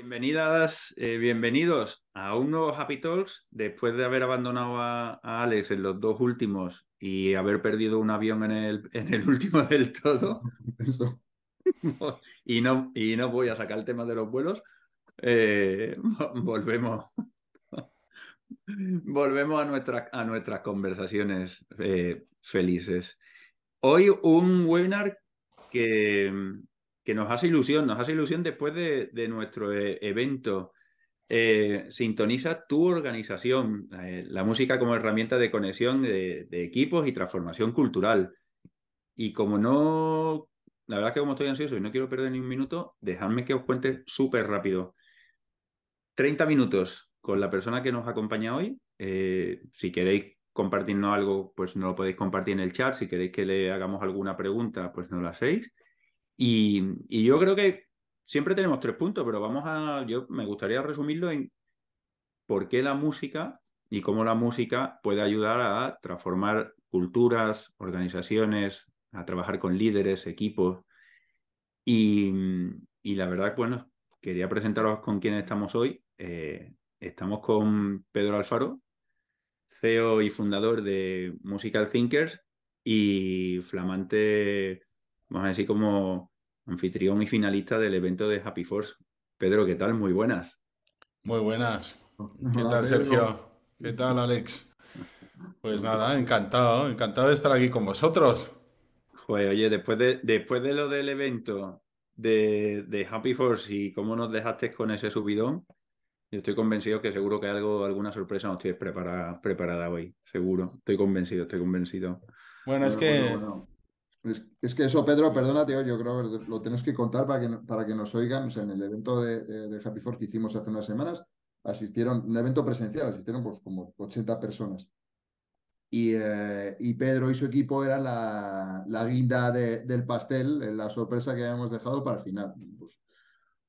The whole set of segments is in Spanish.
Bienvenidas, eh, bienvenidos a un nuevo Happy Talks. Después de haber abandonado a, Alex en los dos últimos y haber perdido un avión en el, en el último del todo, y, no, y no voy a sacar el tema de los vuelos, eh, volvemos, volvemos a, nuestra, a nuestras conversaciones eh, felices. Hoy un webinar que que nos hace ilusión, nos hace ilusión después de, nuestro eh, evento. Eh, sintoniza tu organización, eh, la música como herramienta de conexión de, equipos y transformación cultural. Y como no, la verdad es que como estoy ansioso y no quiero perder ni un minuto, dejadme que os cuente súper rápido. 30 minutos con la persona que nos acompaña hoy. si queréis compartirnos algo, pues nos lo podéis compartir en el chat. Si queréis que le hagamos alguna pregunta, pues no la hacéis. Y, yo creo que siempre tenemos tres puntos, pero vamos a, yo me gustaría resumirlo en por qué la música y cómo la música puede ayudar a transformar culturas, organizaciones, a trabajar con líderes, equipos. Y, la verdad, bueno, quería presentaros con quién estamos hoy. Eh, estamos con Pedro Alfaro, CEO y fundador de Musical Thinkers y flamante, vamos a decir, como anfitrión y finalista del evento de Happy Force. Pedro, ¿qué tal? Muy buenas. Muy buenas. ¿Qué tal, Sergio? ¿Qué tal, Alex? Pues nada, encantado, encantado de estar aquí con vosotros. oye, después de, después de lo del evento de, Happy Force y cómo nos dejaste con ese subidón, yo estoy convencido que seguro que algo, alguna sorpresa nos tienes preparada, preparada hoy. Seguro. Estoy convencido, estoy convencido. Bueno, es que es, que eso, Pedro, perdónate, yo creo que lo tenemos que contar para que, para que nos oigan. en el evento de, Happy Fork que hicimos hace unas semanas, asistieron, un evento presencial, asistieron pues como 80 personas. Eh, y, Pedro y su equipo eran la, guinda del pastel, eh, la sorpresa que habíamos dejado para el final. Pues,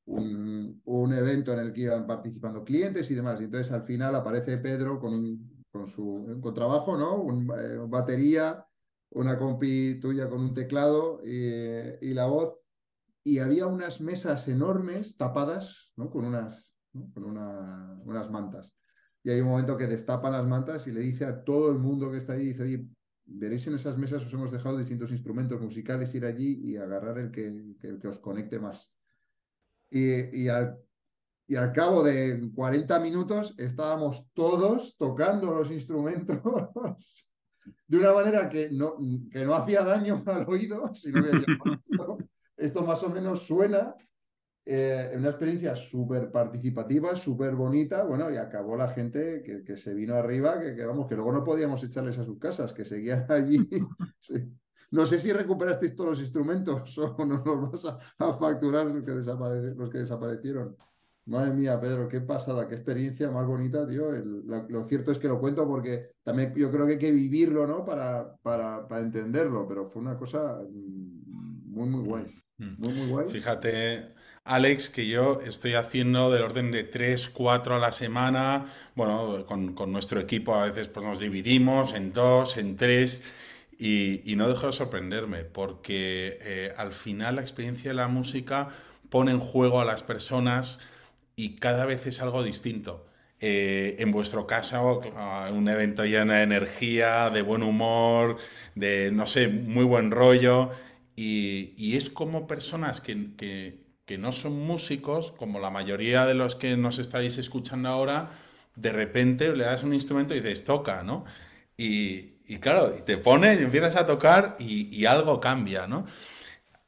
un, un, evento en el que iban participando clientes y demás. Y entonces al final aparece Pedro con, un, con su con trabajo, ¿no? Un, eh, batería una compi tuya con un teclado eh, y, la voz, y había unas mesas enormes tapadas ¿no? con, unas, con unas mantas. Y hay un momento que destapa las mantas y le dice a todo el mundo que está ahí, dice, oye, veréis en esas mesas os hemos dejado distintos instrumentos musicales, ir allí y agarrar el que, que os conecte más. Y, y, al, y, al, cabo de 40 minutos estábamos todos tocando los instrumentos de una manera que no, que no hacía daño al oído, sino esto, esto más o menos suena eh, una experiencia súper participativa, súper bonita, bueno, y acabó la gente que, se vino arriba, que, que, que luego no podíamos echarles a sus casas, que seguían allí. No sé si recuperasteis todos los instrumentos o no los vas a, facturar los que desaparecieron. Madre mía, Pedro, qué pasada, qué experiencia más bonita, tío. lo, cierto es que lo cuento porque también yo creo que hay que vivirlo, ¿no? Para, para, entenderlo, pero fue una cosa mm, muy, muy guay. Mm. Muy, muy guay. Fíjate, Alex, que yo estoy haciendo del orden de tres, cuatro a la semana. Bueno, con, nuestro equipo a veces pues, nos dividimos en dos, en tres. Y, no dejo de sorprenderme, porque eh, al final la experiencia de la música pone en juego a las personas y cada vez es algo distinto. Eh, en vuestro caso, un evento lleno de energía, de buen humor, de, no sé, muy buen rollo. Y, es como personas que, no son músicos, como la mayoría de los que nos estáis escuchando ahora, de repente le das un instrumento y dices, toca, ¿no? Y, y claro, te pones y empiezas a tocar y, y algo cambia, ¿no?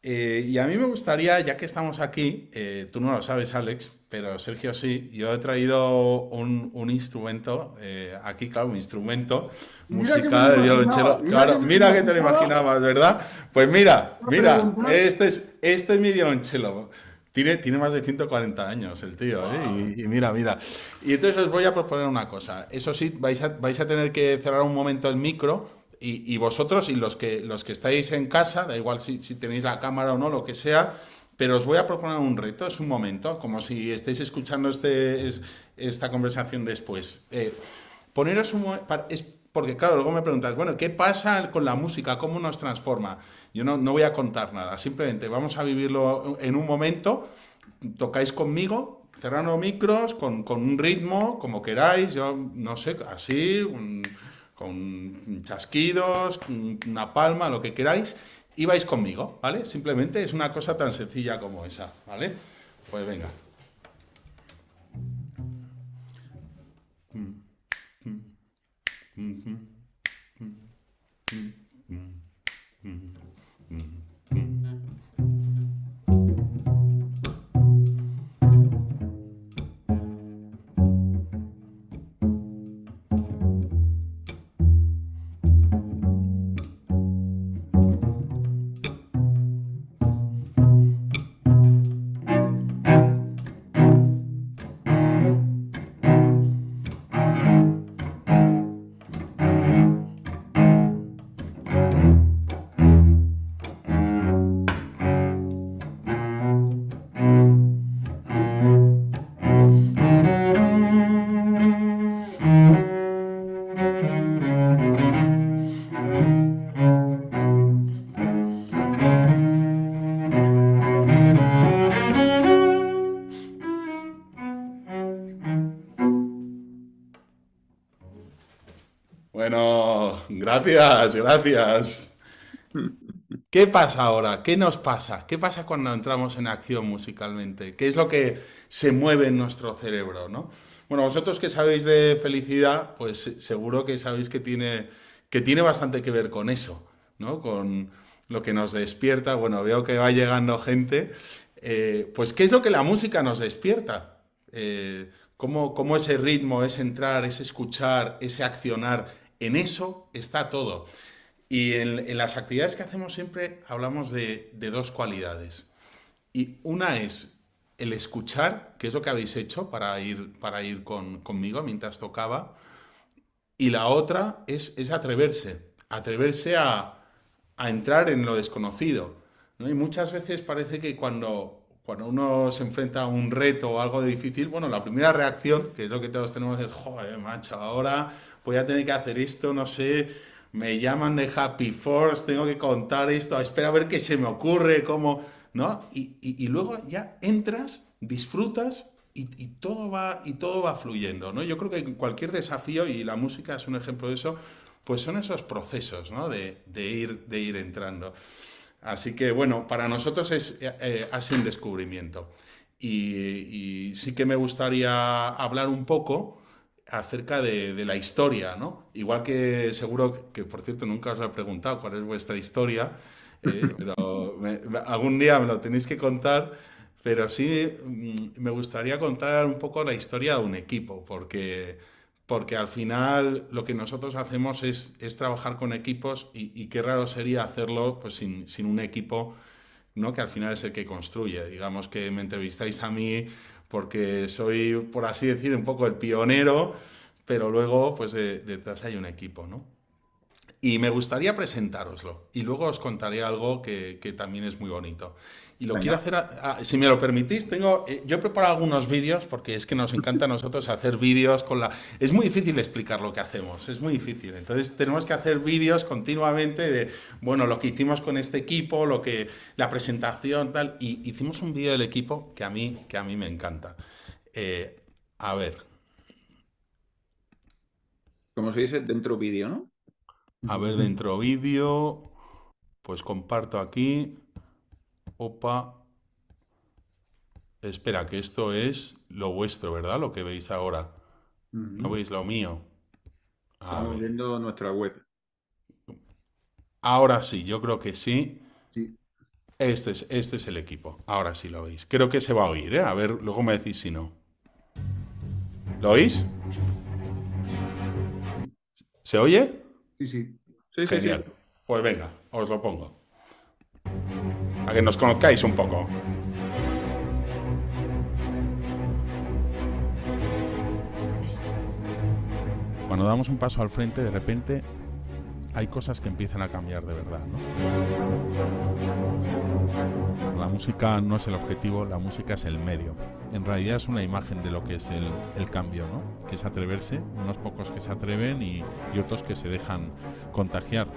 Eh, y a mí me gustaría, ya que estamos aquí, eh, tú no lo sabes, Alex, pero Sergio sí, yo he traído un, instrumento, eh, aquí, claro, un instrumento musical de violonchelo. Claro, mira que te lo imaginabas, ¿verdad? Pues mira, mira, este es, este es mi violonchelo. Tiene, tiene más de 140 años el tío, ¿eh? y, y, mira, mira. Y entonces os voy a proponer una cosa. Eso sí, vais a, vais a tener que cerrar un momento el micro y, vosotros y los que, los que estáis en casa, da igual si, tenéis la cámara o no, lo que sea, pero os voy a proponer un reto, es un momento, como si estéis escuchando este, esta conversación después. Eh, poneros un es, porque claro, luego me preguntáis, bueno, ¿qué pasa con la música? ¿Cómo nos transforma? Yo no, no voy a contar nada, simplemente vamos a vivirlo en un momento, tocáis conmigo, cerrando micros, con, con un ritmo, como queráis, yo no sé, así... Un, con chasquidos, una palma, lo que queráis, y vais conmigo, ¿vale? Simplemente es una cosa tan sencilla como esa, ¿vale? Pues venga. Mm, mm, mm, Gracias, gracias. ¿Qué pasa ahora? ¿Qué nos pasa? ¿Qué pasa cuando entramos en acción musicalmente? ¿Qué es lo que se mueve en nuestro cerebro, no? Bueno, vosotros que sabéis de felicidad, pues seguro que sabéis que tiene, que tiene bastante que ver con eso, ¿no? Con lo que nos despierta. Bueno, veo que va llegando gente. Eh, pues, ¿qué es lo que la música nos despierta? Eh, ¿cómo, ¿Cómo ese ritmo, ese entrar, ese escuchar, ese accionar, en eso está todo. Y en, las actividades que hacemos siempre hablamos de, dos cualidades. Y una es el escuchar, que es lo que habéis hecho para ir, para ir con, conmigo mientras tocaba. Y la otra es, es atreverse, atreverse a, entrar en lo desconocido. Y muchas veces parece que cuando, cuando uno se enfrenta a un reto o algo de difícil, bueno, la primera reacción, que es lo que todos tenemos, es, joder, macho, ahora voy a tener que hacer esto, no sé, me llaman de Happy Force, tengo que contar esto, espera a ver qué se me ocurre, cómo, ¿no? Y, luego ya entras, disfrutas y, todo va, y todo va fluyendo, ¿no? Yo creo que cualquier desafío, y la música es un ejemplo de eso, pues son esos procesos, ¿no? De, ir, de ir entrando. Así que bueno, para nosotros es, eh, eh, así un descubrimiento. y sí que me gustaría hablar un poco acerca de, la historia, ¿no? Igual que seguro que, por cierto, nunca os he preguntado cuál es vuestra historia, eh, pero algún día me lo tenéis que contar, pero sí mm, me gustaría contar un poco la historia de un equipo, porque, porque al final lo que nosotros hacemos es, trabajar con equipos y, y, qué raro sería hacerlo pues, sin, sin un equipo. ¿no? que al final es el que construye. Digamos que me entrevistáis a mí porque soy, por así decir, un poco el pionero, pero luego pues detrás hay un equipo, ¿no? Y me gustaría presentároslo y luego os contaré algo que también es muy bonito y lo quiero hacer, si me lo permitís, tengo, eh, yo he preparado algunos vídeos porque es que nos encanta a nosotros hacer vídeos con la... Es muy difícil explicar lo que hacemos, es muy difícil. Entonces tenemos que hacer vídeos continuamente de, bueno, lo que hicimos con este equipo, lo que, la presentación, tal. Y hicimos un vídeo del equipo que a mí, que a mí me encanta. Eh, a ver. Como se dice, dentro vídeo, ¿no? A ver, dentro vídeo, pues comparto aquí opa, espera, que esto es lo vuestro, ¿verdad? Lo que veis ahora. No veis lo mío. Estamos viendo nuestra web. Ahora sí, yo creo que sí. Este, es, este es el equipo. Ahora sí lo veis. Creo que se va a oír, ¿eh? A ver, luego me decís si no. ¿Lo oís? ¿Se oye? Sí, sí. Genial. Sí, pues venga, os lo pongo a que nos conozcáis un poco. Cuando damos un paso al frente, de repente hay cosas que empiezan a cambiar de verdad. La música no es el objetivo, la música es el medio. En realidad es una imagen de lo que es el, cambio, ¿no? que es atreverse, unos pocos que se atreven y, y otros que se dejan contagiar.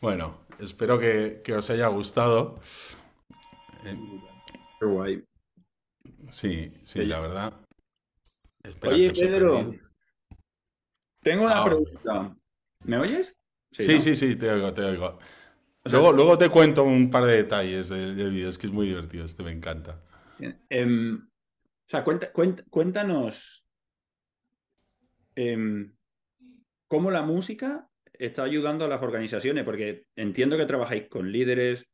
Bueno, espero que, os haya gustado. Eh, Qué guay. Sí, sí, la verdad. Oye, Pedro, tengo una ah, pregunta. ¿Me oyes? Sí, sí, sí, sí, te oigo, te oigo. Luego, luego te cuento un par de detalles del, vídeo, es que es muy divertido, este me encanta. Em, o sea, cuéntanos em, cómo la música está ayudando a las organizaciones, porque entiendo que trabajáis con líderes,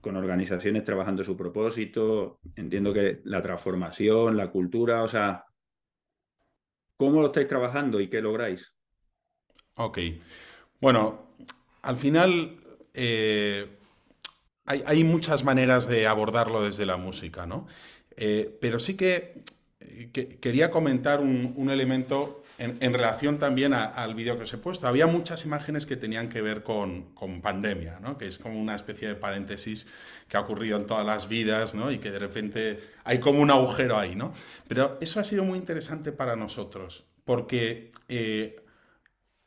con organizaciones trabajando su propósito, entiendo que la transformación, la cultura, o sea, ¿cómo lo estáis trabajando y qué lográis? Ok. Bueno, al final eh, hay, muchas maneras de abordarlo desde la música, ¿no? Eh, pero sí eh, que, quería comentar un, elemento en, relación también al vídeo que os he puesto. Había muchas imágenes que tenían que ver con, pandemia, que es como una especie de paréntesis que ha ocurrido en todas las vidas y que de repente hay como un agujero ahí. ¿no? Pero eso ha sido muy interesante para nosotros, porque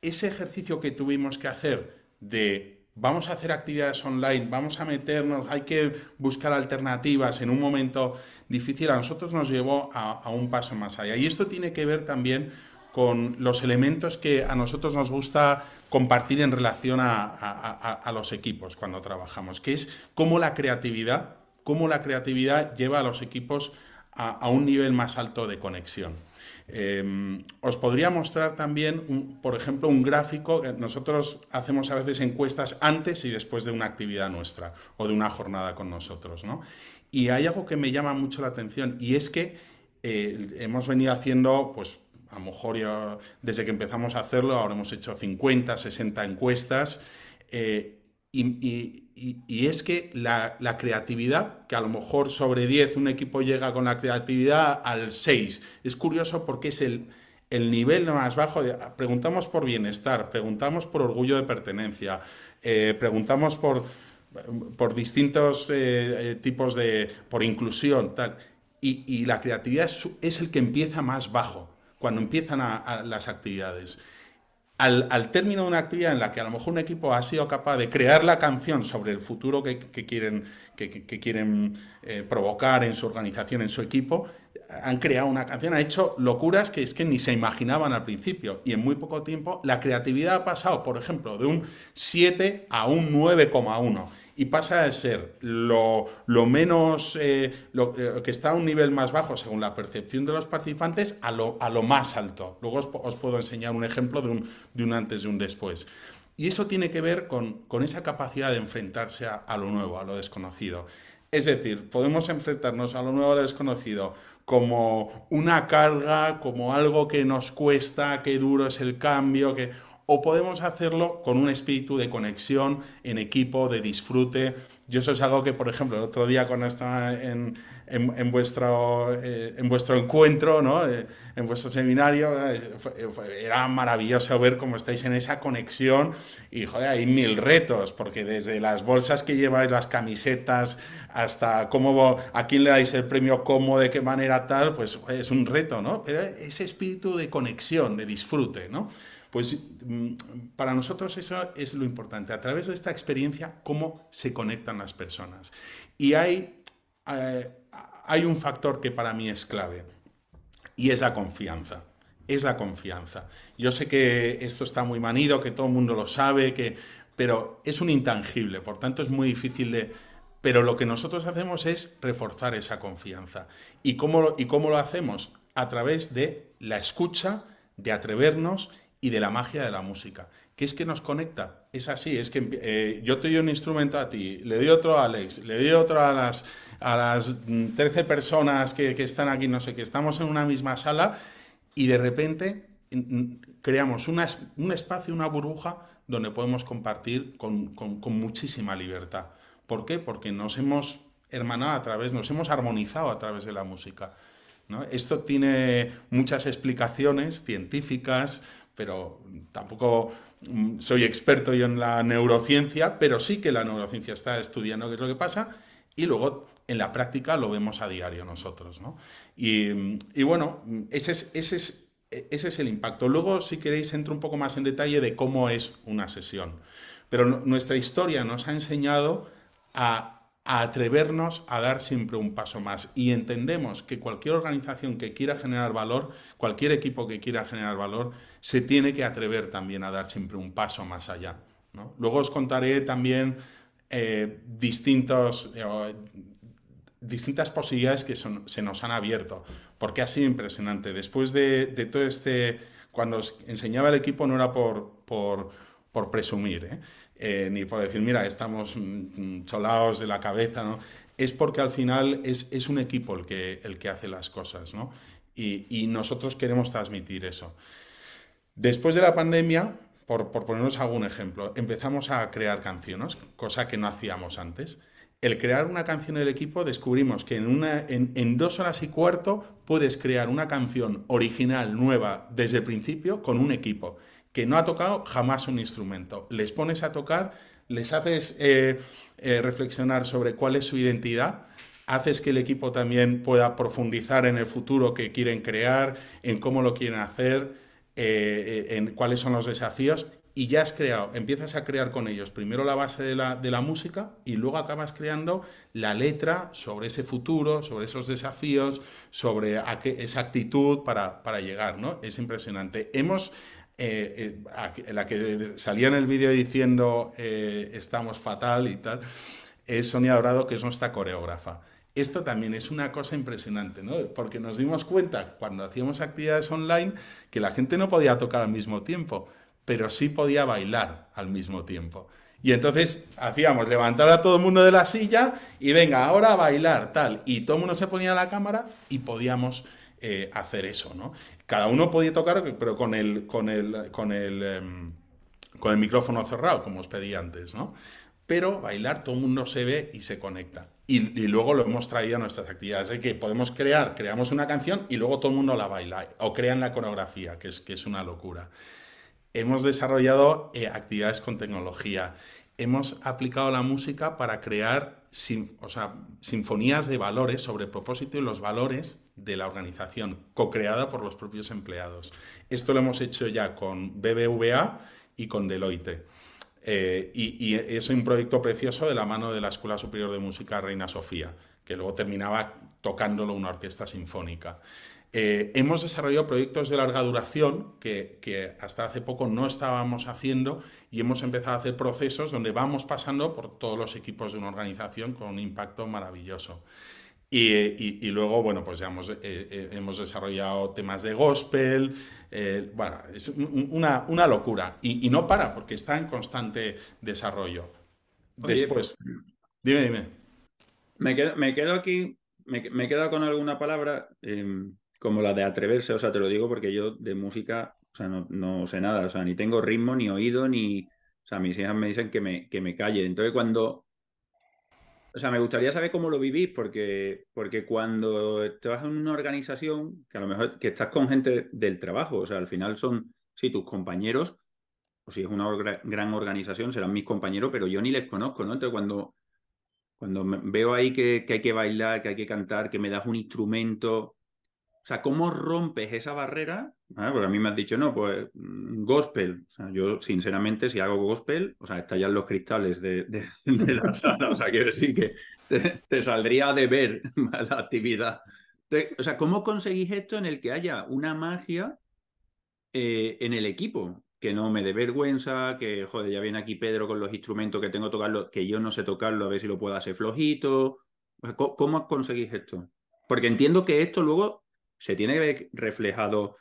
ese ejercicio que tuvimos que hacer de vamos a hacer actividades online, vamos a meternos, hay que buscar alternativas en un momento difícil, a nosotros nos llevó a, un paso más allá. Y esto tiene que ver también con los elementos que a nosotros nos gusta compartir en relación a, a los equipos cuando trabajamos, que es cómo la creatividad, cómo la creatividad lleva a los equipos a un nivel más alto de conexión. Em, os podría mostrar también, por ejemplo, un gráfico. Que nosotros hacemos a veces encuestas antes y después de una actividad nuestra o de una jornada con nosotros. ¿no? Y hay algo que me llama mucho la atención y es que eh, hemos venido haciendo, pues a lo mejor desde que empezamos a hacerlo, ahora hemos hecho 50, 60 encuestas. Eh, y y, es que la, creatividad, que a lo mejor sobre 10 un equipo llega con la creatividad al 6, es curioso porque es el, nivel más bajo. preguntamos por bienestar, preguntamos por orgullo de pertenencia, eh, preguntamos por, por distintos eh, eh, tipos de. por inclusión, tal. Y, la creatividad es, el que empieza más bajo, cuando empiezan las actividades al, al, término de una actividad en la que a lo mejor un equipo ha sido capaz de crear la canción sobre el futuro que, quieren, quieren eh, provocar en su organización, en su equipo, han creado una canción, han hecho locuras que es que ni se imaginaban al principio. Y en muy poco tiempo la creatividad ha pasado, por ejemplo, de un 7 a un 9,1 y pasa a ser lo, menos, eh, lo, eh, que está a un nivel más bajo según la percepción de los participantes, a lo, a lo más alto. Luego os, puedo enseñar un ejemplo de un, de un antes y un después. Y eso tiene que ver con, esa capacidad de enfrentarse a, lo nuevo, a lo desconocido. Es decir, podemos enfrentarnos a lo nuevo, a lo desconocido, como una carga, como algo que nos cuesta, que duro es el cambio, que o podemos hacerlo con un espíritu de conexión en equipo, de disfrute. Yo eso es algo que, por ejemplo, el otro día cuando estaba en, vuestro, eh, en vuestro encuentro, ¿no? Eh, en vuestro seminario, eh, era maravilloso ver cómo estáis en esa conexión y, joder, hay mil retos, porque desde las bolsas que lleváis, las camisetas, hasta cómo, a quién le dais el premio, cómo, de qué manera tal, pues es un reto, ¿no? Pero ese espíritu de conexión, de disfrute, ¿no? Pues mm, para nosotros eso es lo importante, a través de esta experiencia, cómo se conectan las personas. Y hay, eh, hay un factor que para mí es clave, y es la confianza es la confianza. Yo sé que esto está muy manido, que todo el mundo lo sabe, que, pero es un intangible, por tanto es muy difícil de... Pero lo que nosotros hacemos es reforzar esa confianza. ¿Y y cómo lo hacemos? A través de la escucha, de atrevernos y de la magia de la música. ¿Qué es que nos conecta? Es así, es que eh, yo te doy un instrumento a ti, le doy otro a Alex, le doy otro a las, a las 13 mm, personas que, están aquí, no sé, que estamos en una misma sala y de repente mm, mm, creamos un espacio, una burbuja donde podemos compartir con, muchísima libertad. ¿Por qué? Porque nos hemos hermanado a través, nos hemos armonizado a través de la música. Esto tiene muchas explicaciones científicas, pero tampoco mm, soy experto yo en la neurociencia, pero sí que la neurociencia está estudiando qué es lo que pasa y luego en la práctica lo vemos a diario nosotros. ¿no? Y, bueno, ese es, ese, es, ese es el impacto. Luego, si queréis, entro un poco más en detalle de cómo es una sesión. Pero nuestra historia nos ha enseñado a a atrevernos a dar siempre un paso más. Y entendemos que cualquier organización que quiera generar valor, cualquier equipo que quiera generar valor, se tiene que atrever también a dar siempre un paso más allá. Luego os contaré también eh, distintos, eh, distintas posibilidades que se nos han abierto, porque ha sido impresionante. Después de, todo este, cuando os enseñaba el equipo no era por, por, por presumir, ¿eh? Eh, ni por decir, mira, estamos mm, mm, cholados de la cabeza, Es porque al final es, un equipo el que, hace las cosas, Y, nosotros queremos transmitir eso. Después de la pandemia, por, por, ponernos algún ejemplo, empezamos a crear canciones, cosa que no hacíamos antes. El crear una canción el equipo descubrimos que en dos horas y cuarto puedes crear una canción original, nueva, desde el principio, con un equipo que no ha tocado jamás un instrumento. Les pones a tocar, les haces eh, eh, reflexionar sobre cuál es su identidad, haces que el equipo también pueda profundizar en el futuro que quieren crear, en cómo lo quieren hacer, eh, en cuáles son los desafíos. Y ya has creado, empiezas a crear con ellos primero la base de la, música y luego acabas creando la letra sobre ese futuro, sobre esos desafíos, sobre esa actitud para, llegar, ¿no? Es impresionante. Hemos eh, eh, la que salía en el vídeo diciendo eh, estamos fatal y tal, es Sonia Dorado, que es nuestra coreógrafa. Esto también es una cosa impresionante, ¿no? Porque nos dimos cuenta cuando hacíamos actividades online que la gente no podía tocar al mismo tiempo, pero sí podía bailar al mismo tiempo. Y entonces hacíamos levantar a todo el mundo de la silla y venga, ahora a bailar, tal. Y todo el mundo se ponía a la cámara y podíamos hacer eso, ¿no? Cada uno podía tocar, pero con el, con el, con el, em, con el micrófono cerrado, como os pedí antes, ¿no? Pero bailar todo el mundo se ve y se conecta. Y, luego lo hemos traído a nuestras actividades. Es que podemos crear, creamos una canción y luego todo el mundo la baila o crean la coreografía, que es, que es una locura. Hemos desarrollado eh, actividades con tecnología. Hemos aplicado la música para crear sinfonías de valores sobre propósito y los valores de la organización, co-creada por los propios empleados. Esto lo hemos hecho ya con BBVA y con Deloitte. Eh, y, es un proyecto precioso de la mano de la Escuela Superior de Música Reina Sofía, que luego terminaba tocándolo una orquesta sinfónica. Eh, hemos desarrollado proyectos de larga duración que, que, hasta hace poco no estábamos haciendo y hemos empezado a hacer procesos donde vamos pasando por todos los equipos de una organización con un impacto maravilloso. Y, luego, bueno, pues ya hemos, eh, eh, desarrollado temas de gospel, eh, bueno, es una, locura. Y, no para, porque está en constante desarrollo. Después, pues, dime, dime. Me quedo, me quedo aquí, me, me, quedo con alguna palabra em, como la de atreverse, o sea, te lo digo porque yo de música, o sea, no, sé nada, o sea, ni tengo ritmo, ni oído, ni, o sea, mis hijas me dicen que me, que me calle. Entonces, cuando o sea, me gustaría saber cómo lo vivís, porque, porque cuando vas en una organización, que a lo mejor que estás con gente del trabajo, o sea, al final son, sí, tus compañeros, o si es una gran organización, serán mis compañeros, pero yo ni les conozco, ¿no? Entonces, cuando, cuando veo ahí que, que hay que bailar, que hay que cantar, que me das un instrumento, o sea, ¿cómo rompes esa barrera Ah, porque a mí me has dicho, no, pues mm, gospel. O sea, yo, sinceramente, si hago gospel, o sea, estallan los cristales de, de, la sala. O sea, quiero decir que te, saldría de ver la actividad. o sea, ¿cómo conseguís esto en el que haya una magia eh, en el equipo? que no me dé vergüenza, que joder, ya viene aquí Pedro con los instrumentos que tengo que tocarlo, que yo no sé tocarlo, a ver si lo puedo hacer flojito. ¿Cómo, ¿Cómo conseguís esto? Porque entiendo que esto luego se tiene que ver reflejado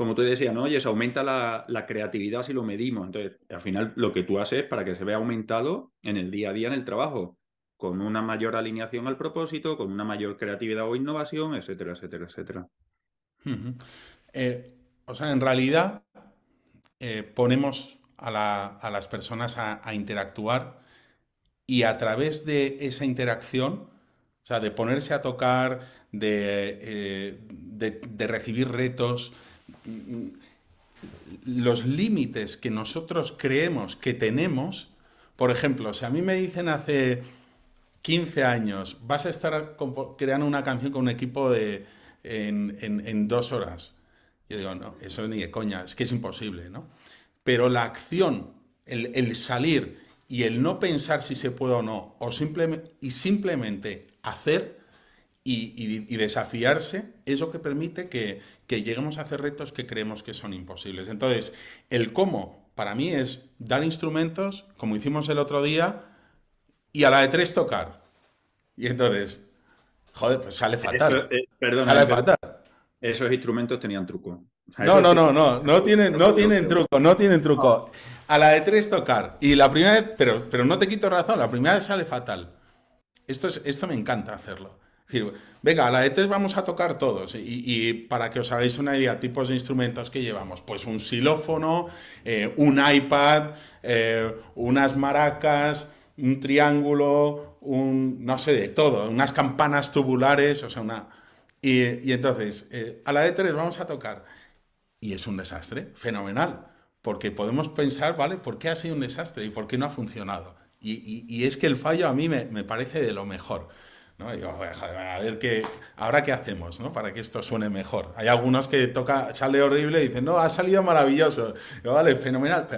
como tú decías, ¿no? Oye, se aumenta la, creatividad si lo medimos. Entonces, al final, lo que tú haces es para que se vea aumentado en el día a día en el trabajo, con una mayor alineación al propósito, con una mayor creatividad o innovación, etcétera, etcétera, etcétera. Eh, o sea, en realidad, eh, ponemos a, las personas a, interactuar y a través de esa interacción, o sea, de ponerse a tocar, de, eh, de recibir retos, los límites que nosotros creemos que tenemos, por ejemplo, si a mí me dicen hace 15 años, vas a estar creando una canción con un equipo de, en, dos horas, yo digo, no, eso ni de coña, es que es imposible, ¿no? Pero la acción, el, salir y el no pensar si se puede o no, o simplemente, y simplemente hacer y, desafiarse, es lo que permite que, que lleguemos a hacer retos que creemos que son imposibles. Entonces, el cómo para mí es dar instrumentos, como hicimos el otro día, y a la de tres tocar. Y entonces, joder, pues sale fatal. Eh, sale fatal. Esos instrumentos tenían truco. no, no, no, no, no tienen, no tienen truco, no tienen truco. Ah. A la de tres tocar. Y la primera vez, pero, pero no te quito razón, la primera vez sale fatal. Esto, es, esto me encanta hacerlo decir, venga, a la de 3 vamos a tocar todos. Y, para que os hagáis una idea, tipos de instrumentos que llevamos, pues un xilófono, eh, un iPad, eh, unas maracas, un triángulo, un, no sé, de todo, unas campanas tubulares, o sea, una... Y, entonces, eh, a la de 3 vamos a tocar. Y es un desastre, fenomenal, porque podemos pensar, ¿vale? ¿Por qué ha sido un desastre y por qué no ha funcionado? Y, es que el fallo a mí me parece de lo mejor. ¿no? Y a ver qué, ahora qué hacemos, ¿no? Para que esto suene mejor. Hay algunos que toca, sale horrible y dicen, no, ha salido maravilloso. vale, fenomenal.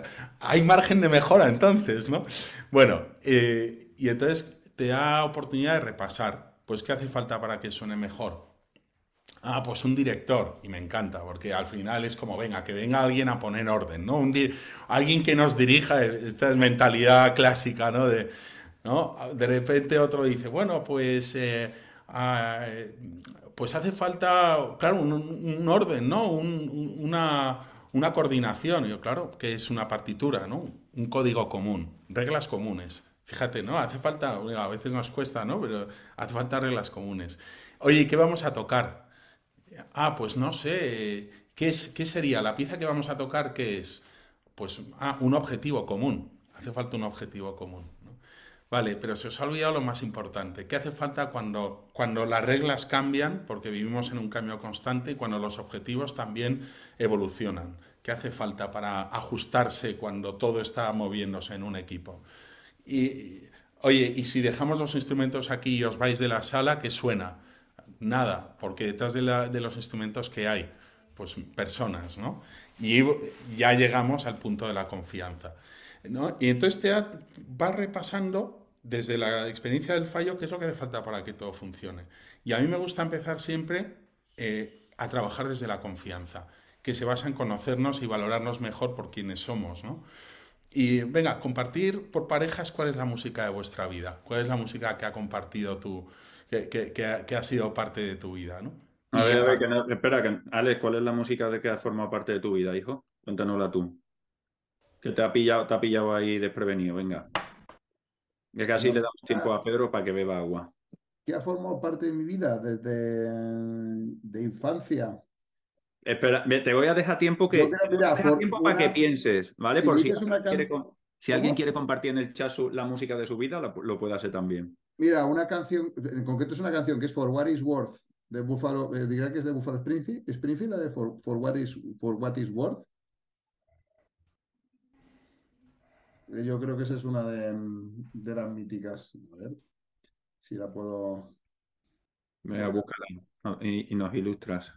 hay margen de mejora entonces, ¿no? Bueno, eh, y entonces te da oportunidad de repasar, pues, ¿qué hace falta para que suene mejor? Ah, pues un director, y me encanta, porque al final es como, venga, que venga alguien a poner orden, ¿no? alguien que nos dirija, eh, esta es mentalidad clásica, ¿no? De, ¿no? De repente otro dice, bueno, pues, eh, ah, eh, pues hace falta, claro, un, orden, ¿no? una, coordinación, yo claro, que es una partitura, ¿no? Un código común, reglas comunes. Fíjate, ¿no? Hace falta, a veces nos cuesta, ¿no? Pero hace falta reglas comunes. Oye, ¿qué vamos a tocar? Ah, pues no sé, ¿qué, sería? ¿La pieza que vamos a tocar qué es? Pues, ah, un objetivo común. Hace falta un objetivo común. Vale, pero se os ha olvidado lo más importante. ¿Qué hace falta cuando, cuando las reglas cambian? Porque vivimos en un cambio constante y cuando los objetivos también evolucionan. ¿Qué hace falta para ajustarse cuando todo está moviéndose en un equipo? Y, oye, y si dejamos los instrumentos aquí y os vais de la sala, ¿qué suena? Nada, porque detrás de, los instrumentos que hay, pues personas, ¿no? Y ya llegamos al punto de la confianza. ¿no? Y entonces te va repasando desde la experiencia del fallo, qué es lo que hace falta para que todo funcione. Y a mí me gusta empezar siempre eh, a trabajar desde la confianza, que se basa en conocernos y valorarnos mejor por quienes somos, ¿no? Y venga, compartir por parejas cuál es la música de vuestra vida, cuál es la música que ha compartido tú, que, ha, sido parte de tu vida, ¿no? A ver, a ver, espera, Alex, ¿cuál es la música de que ha formado parte de tu vida, hijo? Cuéntanosla tú. Que te ha pillado, te ha pillado ahí desprevenido, venga. Que casi le damos tiempo a Pedro para que beba agua. Que ha formado parte de mi vida desde de infancia. Espera, te voy a dejar tiempo que para que pienses, ¿vale? Si alguien quiere, compartir en el chat la música de su vida, lo puede hacer también. Mira, una canción, en concreto es una canción que es For What Is Worth, de Buffalo, eh, dirá que es de Buffalo Springfield, Springfield la de For, Is, For What Is Worth, Eh, yo creo que esa es una de, de las míticas. A ver si la puedo. Venga, búscala y, nos ilustras.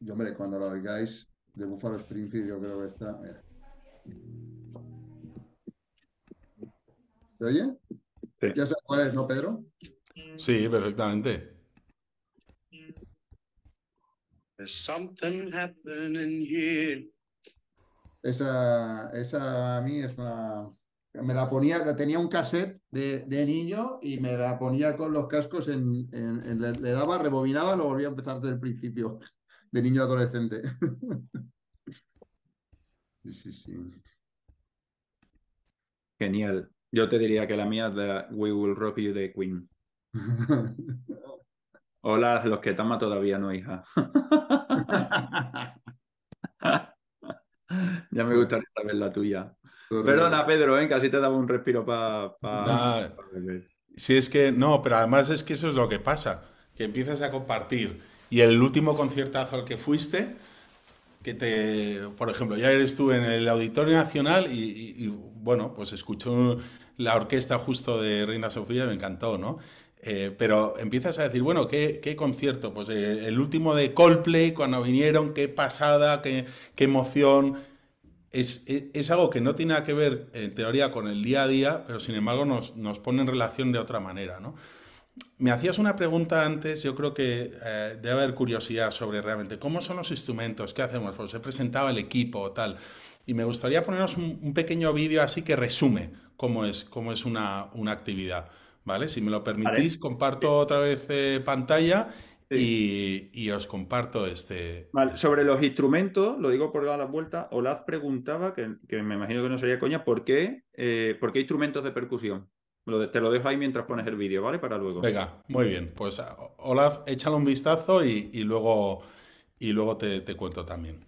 Yo, hombre, cuando la oigáis de Búfalo Springfield, yo creo que está. ¿Se oye? Ya sabes cuál es, ¿no, Pedro? Sí, perfectamente. something here. Esa, esa a mí es una... Me la ponía, tenía un cassette de, niño y me la ponía con los cascos, en, le, daba, rebobinaba, lo volvía a empezar desde el principio, de niño adolescente. sí, sí, sí. Genial. Yo te diría que la mía es de We Will Rock You de Queen. Hola, los que tama todavía no, hija. ya me gustaría saber la tuya. Perdona, Pedro, casi te daba un respiro para... si es que no, pero además es que eso es lo que pasa, que empiezas a compartir. Y el último conciertazo al que fuiste, que te, por ejemplo, ya eres tú en el Auditorio Nacional y, bueno, pues escuchó la orquesta justo de Reina Sofía y me encantó, ¿no? Eh, pero empiezas a decir, bueno, ¿qué, concierto? Pues eh, el último de Coldplay, cuando vinieron, qué pasada, qué, emoción. Es, algo que no tiene nada que ver, en teoría, con el día a día, pero sin embargo nos, pone en relación de otra manera, Me hacías una pregunta antes, yo creo que eh, debe haber curiosidad sobre realmente cómo son los instrumentos, qué hacemos, pues he presentado el equipo o tal. Y me gustaría ponernos un, pequeño vídeo así que resume cómo es, una actividad. ¿vale? Si me lo permitís, comparto otra vez eh, pantalla y, os comparto este, este... Sobre los instrumentos, lo digo por dar la vuelta, Olaf preguntaba, que, me imagino que no sería coña, ¿por qué, eh, ¿por qué instrumentos de percusión? Te lo dejo ahí mientras pones el vídeo, ¿vale? Para luego. Venga, muy bien. Pues Olaf, échale un vistazo y, luego, y luego te cuento también.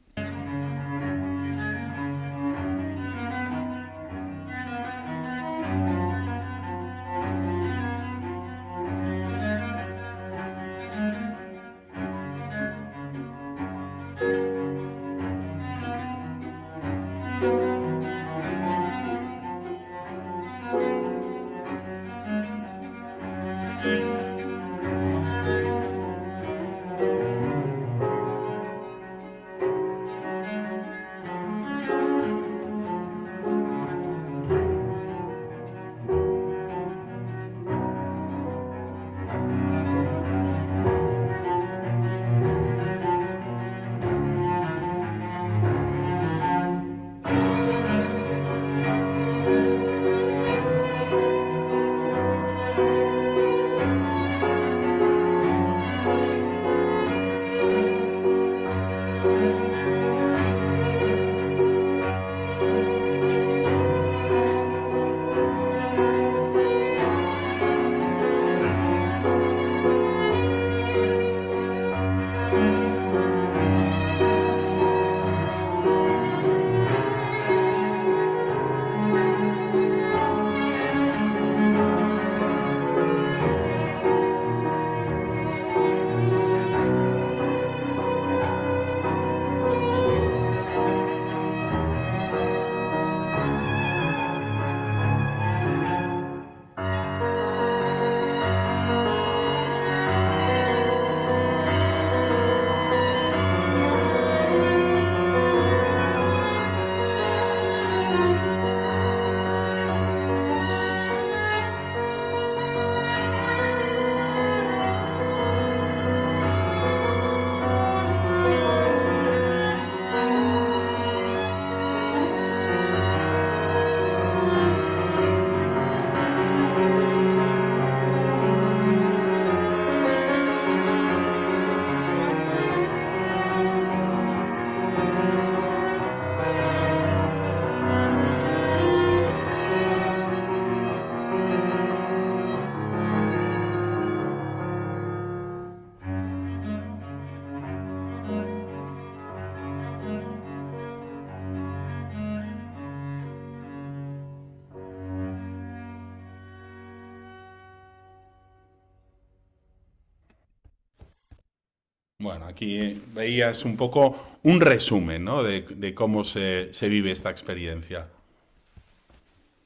Bueno, aquí veías eh, un poco un resumen ¿no? de, cómo se, vive esta experiencia.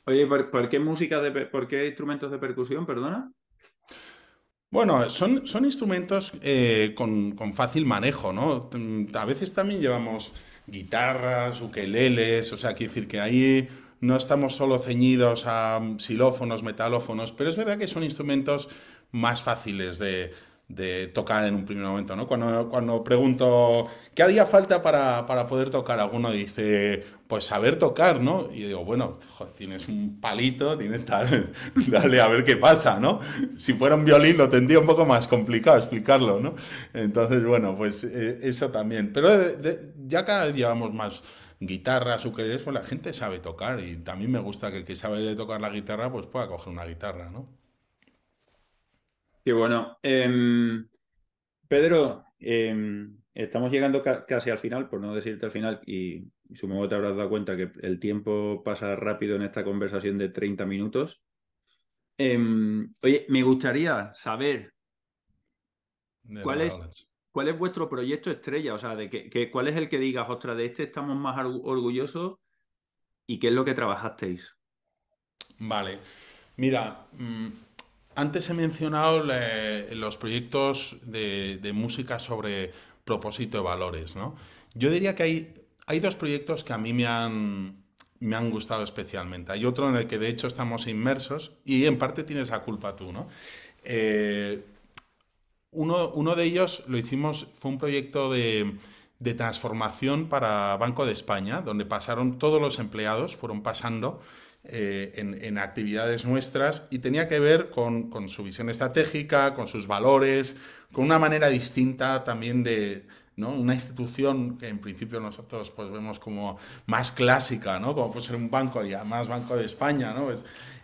Oye, ¿por, qué música, de, instrumentos de percusión, perdona? Bueno, son, son instrumentos eh, con, con, fácil manejo, ¿no? Mm, a veces también llevamos guitarras, ukeleles, o sea, quiere decir que ahí no estamos solo ceñidos a mm, xilófonos, metalófonos, pero es verdad que son instrumentos más fáciles de, de tocar en un primer momento, ¿no? Cuando, cuando pregunto, ¿qué haría falta para, poder tocar? Alguno dice, pues saber tocar, ¿no? Y digo, bueno, tienes un palito, tienes tal, dale a ver qué pasa, ¿no? Si fuera un violín lo tendría un poco más complicado explicarlo, ¿no? Entonces, bueno, pues eh, eso también. Pero ya cada vez llevamos más guitarras, ustedes pues la gente sabe tocar y también me gusta que el que sabe tocar la guitarra, pues pueda coger una guitarra, ¿no? Qué bueno. Em, Pedro, em, estamos llegando casi al final, por no decirte al final, y, supongo que te habrás dado cuenta que el tiempo pasa rápido en esta conversación de 30 minutos. Em, oye, me gustaría saber cuál es, vuestro proyecto estrella, o sea, de que, cuál es el que digas, ostras, de este estamos más orgullosos y qué es lo que trabajasteis. Vale, mira, mm, antes he mencionado los proyectos de, música sobre propósito y valores, Yo diría que hay, hay dos proyectos que a mí me han, me han gustado especialmente. Hay otro en el que de hecho estamos inmersos y en parte tienes la culpa tú, ¿no? Eh, uno, de ellos lo hicimos, fue un proyecto de, de, transformación para Banco de España, donde pasaron todos los empleados, fueron pasando eh, en, actividades nuestras y tenía que ver con, su visión estratégica, con sus valores, con una manera distinta también de... Una institución que en principio nosotros pues, vemos como más clásica, como puede ser un banco y además Banco de España. ¿no? Pues,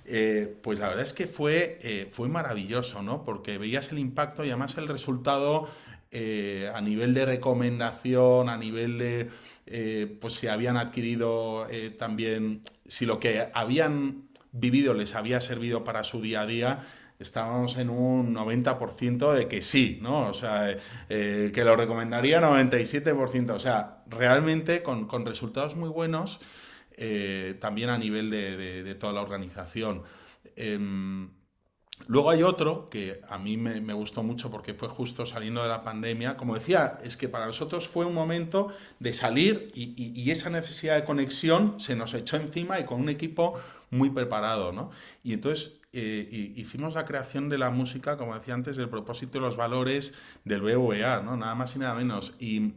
eh, pues, la verdad es que fue, eh, fue maravilloso, porque veías el impacto y además el resultado a nivel de recomendación, a nivel de, eh, pues si habían adquirido eh, también, si lo que habían vivido les había servido para su día a día, estábamos en un 90% de que sí, ¿no? O sea, eh, que lo recomendaría 97%, o sea, realmente con, resultados muy buenos también a nivel de toda la organización. Em, Luego hay otro que a mí me, gustó mucho porque fue justo saliendo de la pandemia. Como decía, es que para nosotros fue un momento de salir y, esa necesidad de conexión se nos echó encima y con un equipo muy preparado, ¿no? Y entonces eh, hicimos la creación de la música, como decía antes, del propósito y los valores del BVA, ¿no? Nada más y nada menos. Y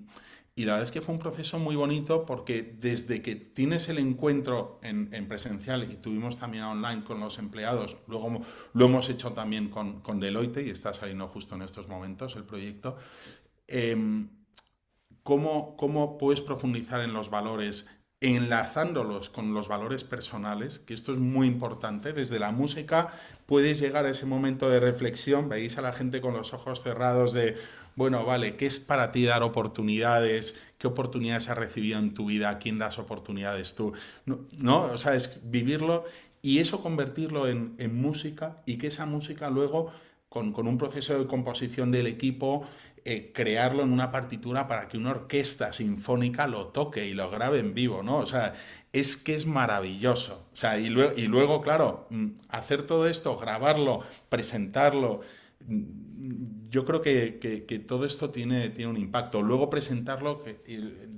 y la verdad es que fue un proceso muy bonito porque desde que tienes el encuentro en, presencial y tuvimos también online con los empleados, luego lo hemos hecho también con, Deloitte y está saliendo justo en estos momentos el proyecto, em, ¿cómo, ¿cómo puedes profundizar en los valores enlazándolos con los valores personales, que esto es muy importante, desde la música puedes llegar a ese momento de reflexión, veis a la gente con los ojos cerrados de, bueno, vale, ¿qué es para ti dar oportunidades? ¿Qué oportunidades has recibido en tu vida? quién das oportunidades tú? No, o sea, es vivirlo y eso convertirlo en, música y que esa música luego, con, un proceso de composición del equipo, eh, crearlo en una partitura para que una orquesta sinfónica lo toque y lo grabe en vivo, ¿no? O sea, es que es maravilloso. y, luego, y luego claro, mm, hacer todo esto, grabarlo, presentarlo, mm, yo creo que, que, todo esto tiene, tiene un impacto. Luego presentarlo, que,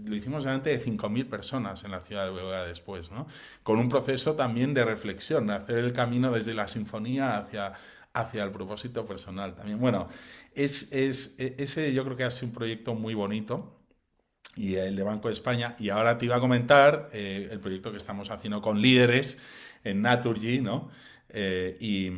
lo hicimos delante de 5.000 personas en la ciudad de Bogotá después, ¿no? con un proceso también de reflexión, de hacer el camino desde la sinfonía hacia, hacia el propósito personal también. Bueno, es, es, e, ese yo creo que ha sido un proyecto muy bonito y el de Banco de España. Y ahora te iba a comentar eh, el proyecto que estamos haciendo con líderes en Naturgy, ¿no? Eh, y,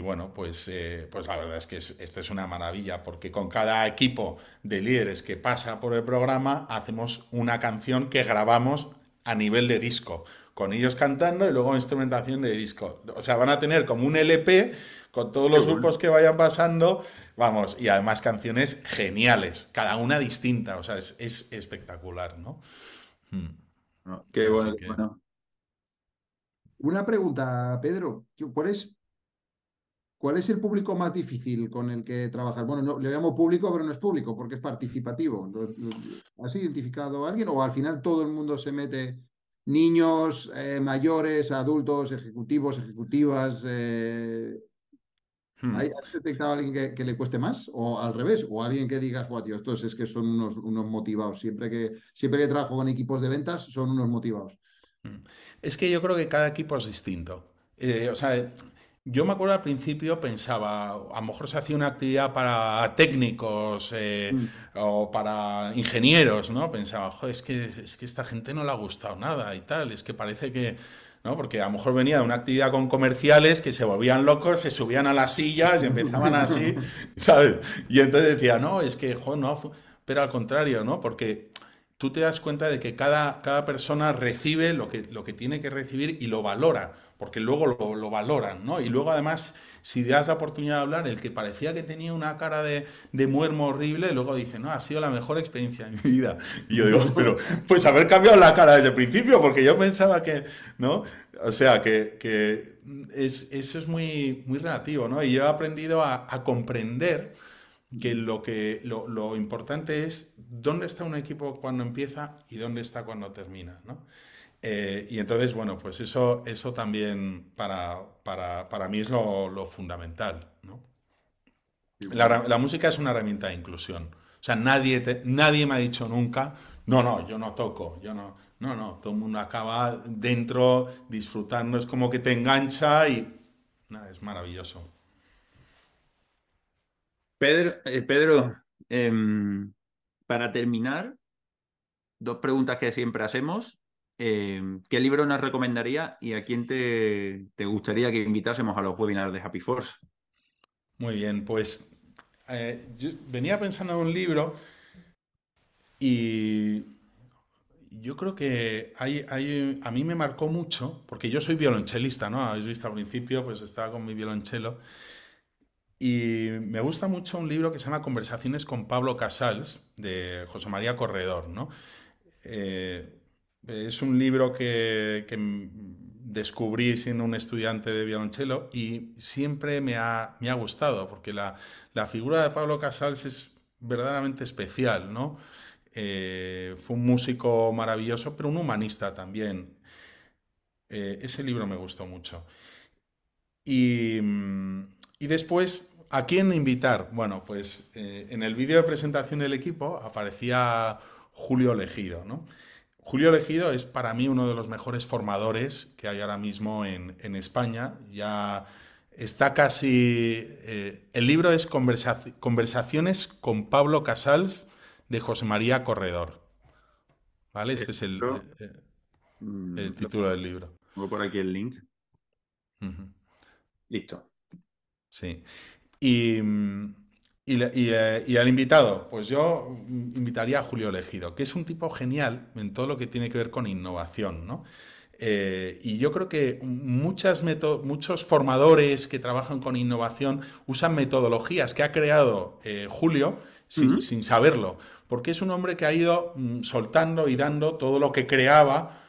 bueno, pues, eh, pues la verdad es que esto es una maravilla, porque con cada equipo de líderes que pasa por el programa hacemos una canción que grabamos a nivel de disco, con ellos cantando y luego instrumentación de disco. O sea, van a tener como un LP con todos los grupos que vayan pasando, vamos, y además canciones geniales, cada una distinta, o sea, es, espectacular, ¿no? Hmm. Qué bueno, una pregunta, Pedro. ¿Cuál es, es el público más difícil con el que trabajar? Bueno, no, le llamo público, pero no es público porque es participativo. ¿Has identificado a alguien o al final todo el mundo se mete niños, eh, mayores, adultos, ejecutivos, ejecutivas? Eh, hmm. ¿Has detectado a alguien que, le cueste más? ¿O al revés? ¿O alguien que digas, guau, tío, estos es que son unos, motivados? Siempre que, siempre que trabajo con equipos de ventas, son unos motivados. Hmm. Es que yo creo que cada equipo es distinto. Eh, o sea, yo me acuerdo al principio pensaba, a lo mejor se hacía una actividad para técnicos eh, mm. o para ingenieros, ¿no? Pensaba, es que, es que esta gente no le ha gustado nada y tal, es que parece que... ¿no? Porque a lo mejor venía de una actividad con comerciales que se volvían locos, se subían a las sillas y empezaban así, ¿sabes? Y entonces decía, no, es que, jo, no, pero al contrario, ¿no? Porque tú te das cuenta de que cada, cada persona recibe lo que, lo que tiene que recibir y lo valora, porque luego lo, valoran, ¿no? Y luego además, si das la oportunidad de hablar, el que parecía que tenía una cara de, muermo horrible, luego dice, no, ha sido la mejor experiencia de mi vida. Y yo digo, pero pues haber cambiado la cara desde el principio, porque yo pensaba que, ¿no? O sea, que, es, eso es muy, muy relativo, ¿no? Y yo he aprendido a, a comprender que lo, que lo, lo, importante es dónde está un equipo cuando empieza y dónde está cuando termina. ¿no? Eh, y entonces, bueno, pues eso, eso también para, para, mí es lo, fundamental. La, la, música es una herramienta de inclusión. O sea, nadie, nadie me ha dicho nunca, no, no, yo no toco, yo no. No, no, todo el mundo acaba dentro disfrutando, es como que te engancha y nada, es maravilloso. Pedro, eh, Pedro em, para terminar, dos preguntas que siempre hacemos. Em, ¿Qué libro nos recomendaría y a quién te, gustaría que invitásemos a los webinars de Happy Force? Muy bien, pues eh, yo venía pensando en un libro y yo creo que hay, a mí me marcó mucho, porque yo soy violonchelista, ¿no? Habéis visto al principio, pues estaba con mi violonchelo. Y me gusta mucho un libro que se llama Conversaciones con Pablo Casals, de José María Corredor. ¿no? Eh, es un libro que, descubrí siendo un estudiante de violonchelo y siempre me ha, gustado, porque la, figura de Pablo Casals es verdaderamente especial. ¿no? Eh, fue un músico maravilloso, pero un humanista también. Eh, ese libro me gustó mucho. Y mm, y después, ¿a quién invitar? Bueno, pues eh, en el vídeo de presentación del equipo aparecía Julio Legido, Julio Legido es para mí uno de los mejores formadores que hay ahora mismo en, España. Ya está casi... Eh, el libro es Conversaciones con Pablo Casals de José María Corredor. ¿Vale? Este es el, eh, el, mm, título del libro. Pongo por aquí el link. Listo. Sí. Mm, eh, y, al invitado, pues yo mm, invitaría a Julio Elegido, que es un tipo genial en todo lo que tiene que ver con innovación, ¿no? Eh, y yo creo que muchos formadores que trabajan con innovación usan metodologías que ha creado eh, Julio sin, saberlo, porque es un hombre que ha ido mm, soltando y dando todo lo que creaba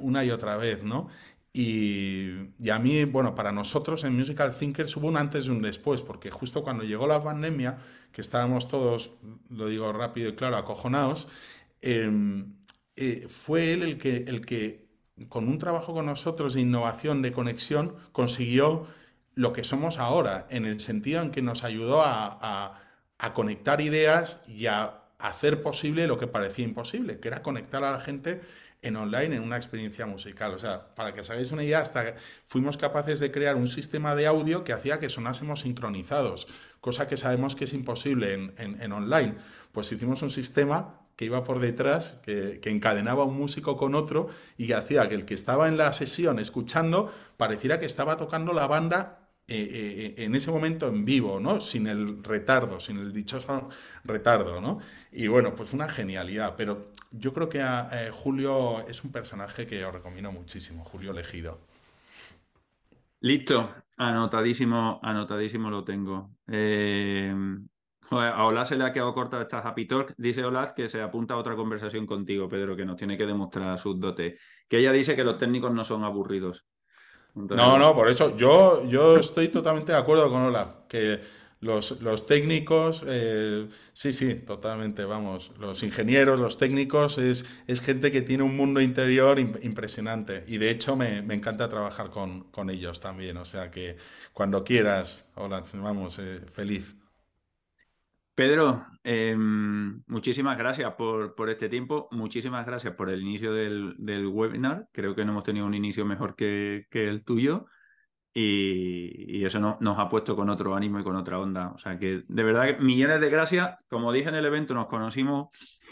una y otra vez, ¿no? Y, a mí, bueno, para nosotros en Musical Thinkers hubo un antes y un después, porque justo cuando llegó la pandemia, que estábamos todos, lo digo rápido y claro, acojonados, em, eh, fue él el que, el que, con un trabajo con nosotros de innovación, de conexión, consiguió lo que somos ahora, en el sentido en que nos ayudó a conectar ideas y a hacer posible lo que parecía imposible, que era conectar a la gente en online en una experiencia musical. O sea, para que os hagáis una idea, hasta fuimos capaces de crear un sistema de audio que hacía que sonásemos sincronizados, cosa que sabemos que es imposible en, online. Pues hicimos un sistema que iba por detrás, que, que, encadenaba un músico con otro y hacía que el que estaba en la sesión escuchando pareciera que estaba tocando la banda eh, eh, eh, en ese momento en vivo, ¿no? Sin el retardo, sin el dichoso retardo, ¿no? Y bueno, pues una genialidad, pero yo creo que a, ah, Julio es un personaje que os recomiendo muchísimo, Julio Elegido. Listo, anotadísimo, anotadísimo lo tengo. a Olaz se le ha quedado corta esta Happy Talk. Dice Hola que se apunta a otra conversación contigo, Pedro, que nos tiene que demostrar su dote. Que ella dice que los técnicos no son aburridos. No, no, por eso yo, yo estoy totalmente de acuerdo con Olaf, que los, técnicos, eh, sí, sí, totalmente, vamos, los ingenieros, los técnicos, es, es gente que tiene un mundo interior impresionante y de hecho me, encanta trabajar con, con, ellos también, o sea que cuando quieras, Olaf, vamos, eh, feliz. Pedro, em, muchísimas gracias por, este tiempo, muchísimas gracias por el inicio del, webinar. Creo que no hemos tenido un inicio mejor que, el tuyo y, eso no, nos ha puesto con otro ánimo y con otra onda. O sea que de verdad, millones de gracias. Como dije en el evento, nos conocimos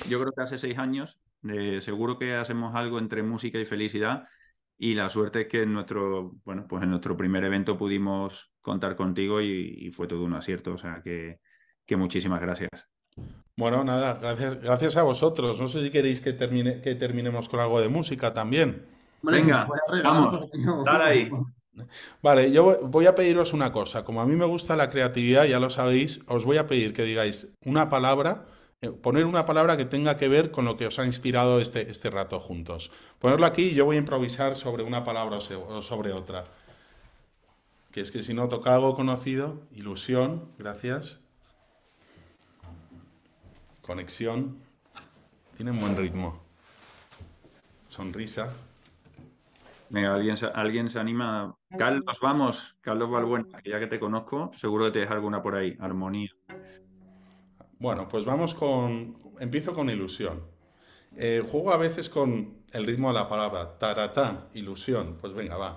yo creo que hace seis años. seguro que hacemos algo entre música y felicidad y la suerte es que en nuestro, bueno, pues en nuestro primer evento pudimos contar contigo y fue todo un acierto. O sea que que muchísimas gracias. Bueno, nada, gracias, gracias a vosotros. No sé si queréis que, termine, que terminemos con algo de música también. Venga, pues, pues, vamos, dale ahí. Vale, yo voy a pediros una cosa. Como a mí me gusta la creatividad, ya lo sabéis, os voy a pedir que digáis una palabra, eh, poner una palabra que tenga que ver con lo que os ha inspirado este, este rato juntos. Ponerlo aquí y yo voy a improvisar sobre una palabra o sobre otra. Que es que si no toca algo conocido, ilusión, gracias conexión, tienen buen ritmo. Sonrisa. Venga, ¿alguien, ¿alguien se anima? Carlos, vamos, Carlos Valbuena, ya que te conozco, seguro que te deja alguna por ahí, armonía. Bueno, pues vamos con, empiezo con ilusión. Eh, juego a veces con el ritmo de la palabra, taratá, ilusión, pues venga, va.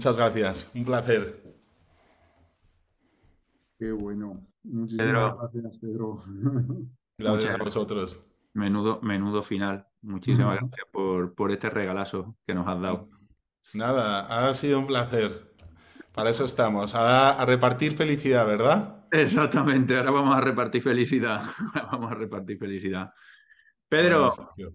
Muchas gracias, un placer. Qué bueno. Muchísimas gracias, Pedro. Gracias a vosotros. Menudo, menudo final. Muchísimas gracias por, este regalazo que nos has dado. Nada, ha sido un placer. Para eso estamos, a, repartir felicidad, ¿verdad? Exactamente, ahora vamos a repartir felicidad. Ahora vamos a repartir felicidad. Pedro,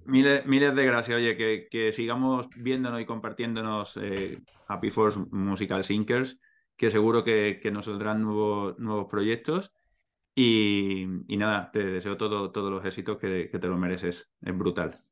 miles, de gracias. Oye, que, sigamos viéndonos y compartiéndonos eh, Happy Force Musical Sinkers, que seguro que, nos saldrán nuevos, proyectos. Y, nada, te deseo todo, todos los éxitos que te lo mereces. Es brutal.